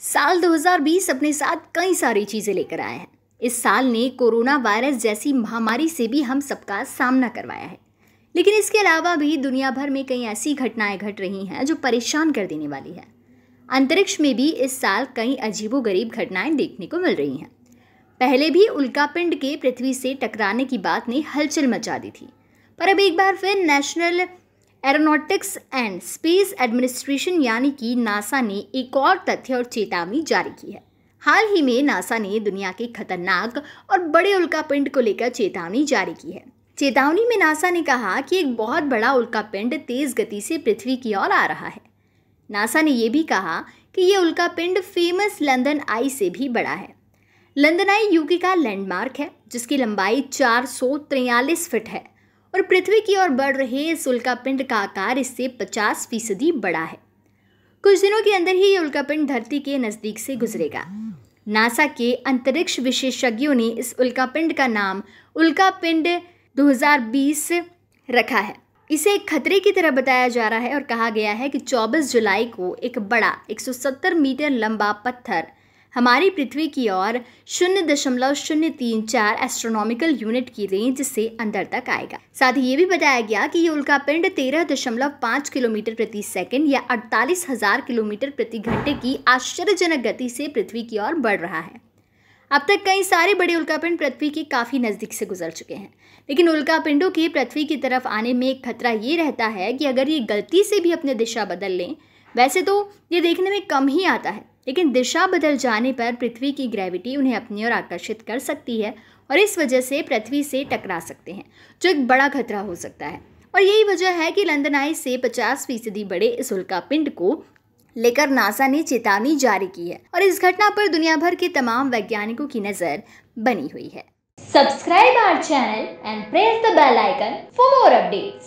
साल 2020 अपने साथ कई सारी चीज़ें लेकर आया है इस साल ने कोरोना वायरस जैसी महामारी से भी हम सबका सामना करवाया है लेकिन इसके अलावा भी दुनिया भर में कई ऐसी घटनाएं घट रही हैं जो परेशान कर देने वाली है अंतरिक्ष में भी इस साल कई अजीबोगरीब घटनाएं देखने को मिल रही हैं पहले भी उल्कापिंड के पृथ्वी से टकराने की बात ने हलचल मचा दी थी पर अब एक बार फिर National Aeronautics and Space Administration यानी कि नासा ने एक और तथ्य और चेतावनी जारी की है हाल ही में नासा ने दुनिया के खतरनाक और बड़े उल्कापिंड को लेकर चेतावनी जारी की है चेतावनी में नासा ने कहा कि एक बहुत बड़ा उल्कापिंड तेज गति से पृथ्वी की ओर आ रहा है नासा ने यह भी कहा कि यह उल्कापिंड फेमस लंदन आई से भी बड़ा है लंदन आई यूके का लैंडमार्क है जिसकी लंबाई चार फीट है और पृथ्वी की ओर बढ़ रहे इस उल्कापिंड का आकार इससे पचास फीसदी बड़ा है कुछ दिनों के अंदर ही ये उल्कापिंड धरती के नज़दीक से गुजरेगा नासा के अंतरिक्ष विशेषज्ञों ने इस उल्कापिंड का नाम उल्कापिंड 2020 रखा है इसे एक खतरे की तरह बताया जा रहा है और कहा गया है कि 24 जुलाई को एक बड़ा 170 मीटर लंबा पत्थर हमारी पृथ्वी की ओर शून्य दशमलव शून्य तीन चार एस्ट्रोनॉमिकल यूनिट की रेंज से अंदर तक आएगा साथ ही ये भी बताया गया कि ये उल्का पिंड तेरह दशमलव पाँच किलोमीटर प्रति सेकंड या अड़तालीस हजार किलोमीटर प्रति घंटे की आश्चर्यजनक गति से पृथ्वी की ओर बढ़ रहा है अब तक कई सारे बड़े उल्कापिंड पृथ्वी के काफ़ी नज़दीक से गुजर चुके हैं लेकिन उल्कापिंडों के पृथ्वी की तरफ आने में एक खतरा ये रहता है कि अगर ये गलती से भी अपनी दिशा बदल लें वैसे तो ये देखने में कम ही आता है लेकिन दिशा बदल जाने पर पृथ्वी की ग्रेविटी उन्हें अपनी ओर आकर्षित कर सकती है और इस वजह से पृथ्वी से टकरा सकते हैं जो एक बड़ा खतरा हो सकता है और यही वजह है कि लंदन आई से पचास फीसदी बड़े इस उल्कापिंड को लेकर नासा ने चेतावनी जारी की है और इस घटना पर दुनिया भर के तमाम वैज्ञानिकों की नजर बनी हुई है subscribe our channel and press the bell icon for more updates